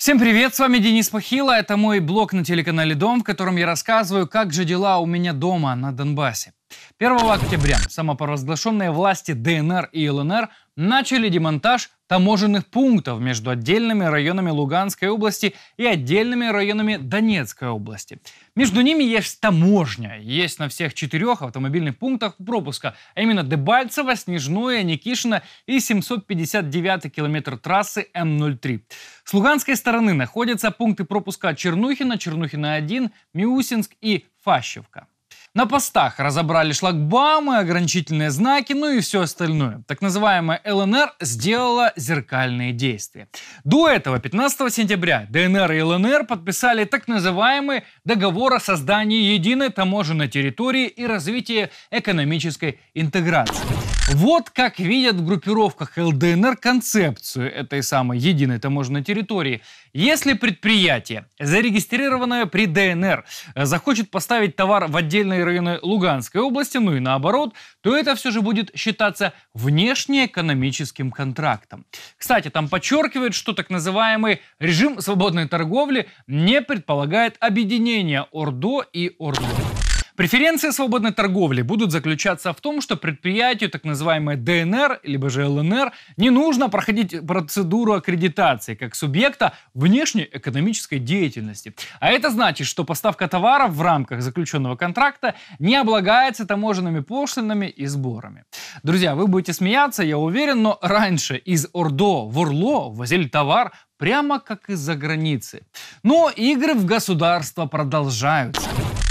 Всем привет, с вами Денис Пахила, это мой блог на телеканале «Дом», в котором я рассказываю, как же дела у меня дома на Донбассе. 1 октября самопровозглашенные власти ДНР и ЛНР начали демонтаж таможенных пунктов между отдельными районами Луганской области и отдельными районами Донецкой области. Между ними есть таможня, есть на всех четырех автомобильных пунктах пропуска, а именно Дебальцево, Снежное, Никишино и 759 километр трассы М03. С луганской стороны находятся пункты пропуска Чернухина, Чернухина-1, Миусинск и Фащевка. На постах разобрали шлагбаумы, ограничительные знаки, ну и все остальное. Так называемая ЛНР сделала зеркальные действия. До этого, 15 сентября, ДНР и ЛНР подписали так называемый договор о создании единой таможенной территории и развитии экономической интеграции. Вот как видят в группировках ЛДНР концепцию этой самой единой таможенной территории. Если предприятие, зарегистрированное при ДНР, э, захочет поставить товар в отдельные районы Луганской области, ну и наоборот, то это все же будет считаться внешнеэкономическим контрактом. Кстати, там подчеркивают, что так называемый режим свободной торговли не предполагает объединения ОРДО и ОРДО. Преференции свободной торговли будут заключаться в том, что предприятию, так называемое ДНР, либо же ЛНР, не нужно проходить процедуру аккредитации как субъекта внешней экономической деятельности. А это значит, что поставка товаров в рамках заключенного контракта не облагается таможенными пошлинами и сборами. Друзья, вы будете смеяться, я уверен, но раньше из Ордо в Орло возили товар прямо как из-за границы. Но игры в государство продолжаются.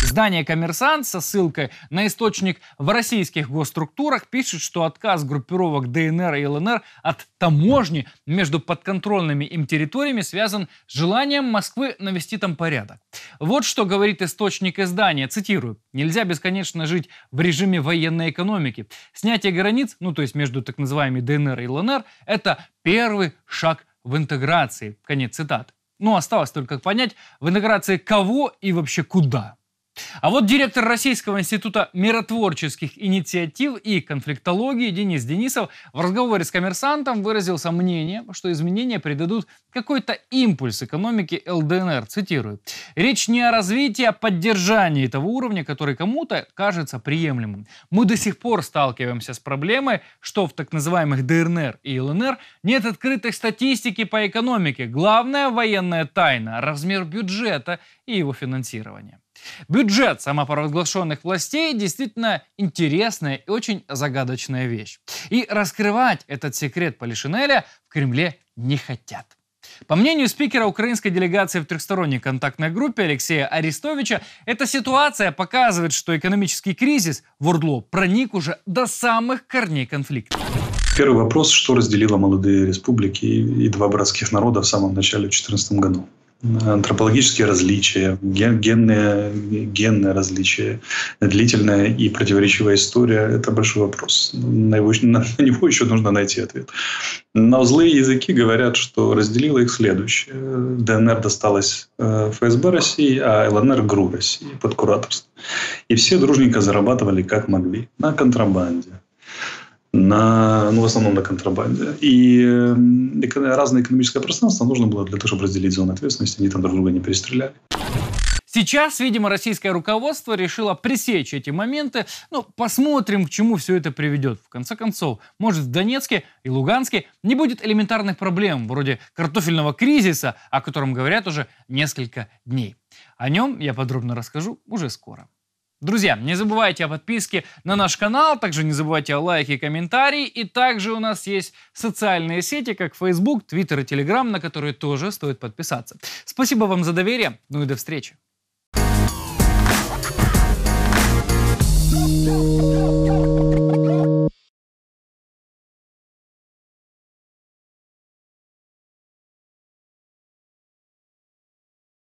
Издание «Коммерсант» со ссылкой на источник в российских госструктурах пишет, что отказ группировок ДНР и ЛНР от таможни между подконтрольными им территориями связан с желанием Москвы навести там порядок. Вот что говорит источник издания, цитирую, «Нельзя бесконечно жить в режиме военной экономики. Снятие границ, ну то есть между так называемыми ДНР и ЛНР, это первый шаг в интеграции». Конец цитаты. Ну, осталось только понять, в интеграции кого и вообще куда. А вот директор Российского института миротворческих инициатив и конфликтологии Денис Денисов в разговоре с коммерсантом выразил сомнение, что изменения придадут какой-то импульс экономике ЛДНР. Цитирую. «Речь не о развитии, а о поддержании того уровня, который кому-то кажется приемлемым. Мы до сих пор сталкиваемся с проблемой, что в так называемых ДНР и ЛНР нет открытой статистики по экономике. Главная военная тайна – размер бюджета и его финансирования». Бюджет самопровозглашенных властей действительно интересная и очень загадочная вещь. И раскрывать этот секрет Полишинеля в Кремле не хотят. По мнению спикера украинской делегации в трехсторонней контактной группе Алексея Арестовича, эта ситуация показывает, что экономический кризис в Урдло проник уже до самых корней конфликта. Первый вопрос, что разделило молодые республики и два братских народа в самом начале 2014 году антропологические различия, ген, генные, генные различия, длительная и противоречивая история – это большой вопрос. На, его, на него еще нужно найти ответ. Но злые языки говорят, что разделило их следующее. ДНР досталась э, ФСБ России, а ЛНР – ГРУ России под кураторство. И все дружненько зарабатывали как могли на контрабанде, на, ну, в основном на контрабанде. И эм, разное экономическое пространство нужно было для того, чтобы разделить зону ответственности, они там друг друга не перестреляли. Сейчас, видимо, российское руководство решило пресечь эти моменты. Ну, посмотрим, к чему все это приведет. В конце концов, может, в Донецке и Луганске не будет элементарных проблем, вроде картофельного кризиса, о котором говорят уже несколько дней. О нем я подробно расскажу уже скоро. Друзья, не забывайте о подписке на наш канал, также не забывайте о лайке и комментарии. И также у нас есть социальные сети, как Facebook, Twitter и Telegram, на которые тоже стоит подписаться. Спасибо вам за доверие, ну и до встречи.